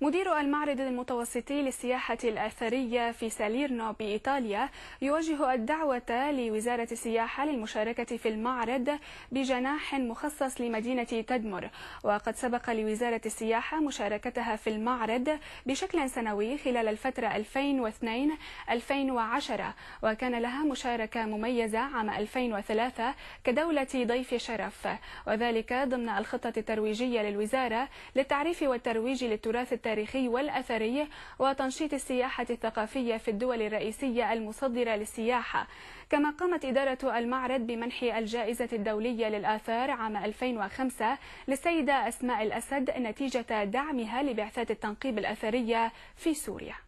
مدير المعرض المتوسطي للسياحة الأثرية في ساليرنو بإيطاليا يوجه الدعوة لوزارة السياحة للمشاركة في المعرض بجناح مخصص لمدينة تدمر وقد سبق لوزارة السياحة مشاركتها في المعرض بشكل سنوي خلال الفترة 2002-2010 وكان لها مشاركة مميزة عام 2003 كدولة ضيف شرف وذلك ضمن الخطة الترويجية للوزارة للتعريف والترويج للتراث التاريخي والأثري وتنشيط السياحة الثقافية في الدول الرئيسية المصدرة للسياحة كما قامت إدارة المعرض بمنح الجائزة الدولية للآثار عام 2005 للسيدة أسماء الأسد نتيجة دعمها لبعثات التنقيب الأثرية في سوريا